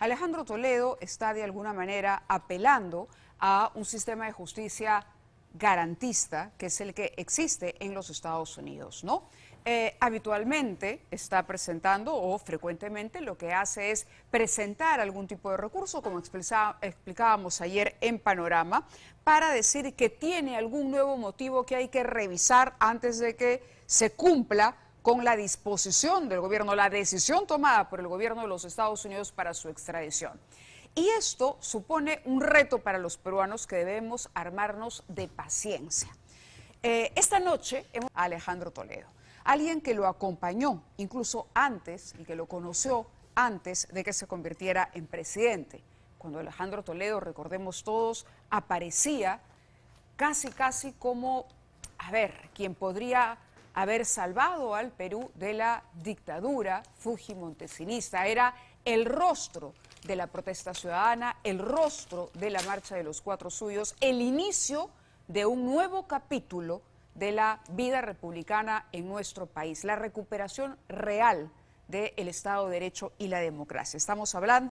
Alejandro Toledo está de alguna manera apelando a un sistema de justicia garantista, que es el que existe en los Estados Unidos, ¿no? Eh, habitualmente está presentando o frecuentemente lo que hace es presentar algún tipo de recurso, como explicábamos ayer en Panorama, para decir que tiene algún nuevo motivo que hay que revisar antes de que se cumpla con la disposición del gobierno, la decisión tomada por el gobierno de los Estados Unidos para su extradición. Y esto supone un reto para los peruanos que debemos armarnos de paciencia. Eh, esta noche hemos Alejandro Toledo, alguien que lo acompañó incluso antes y que lo conoció antes de que se convirtiera en presidente. Cuando Alejandro Toledo, recordemos todos, aparecía casi, casi como, a ver, quien podría haber salvado al Perú de la dictadura fujimontesinista. Era el rostro de la protesta ciudadana, el rostro de la marcha de los cuatro suyos, el inicio de un nuevo capítulo de la vida republicana en nuestro país, la recuperación real del Estado de Derecho y la democracia. Estamos hablando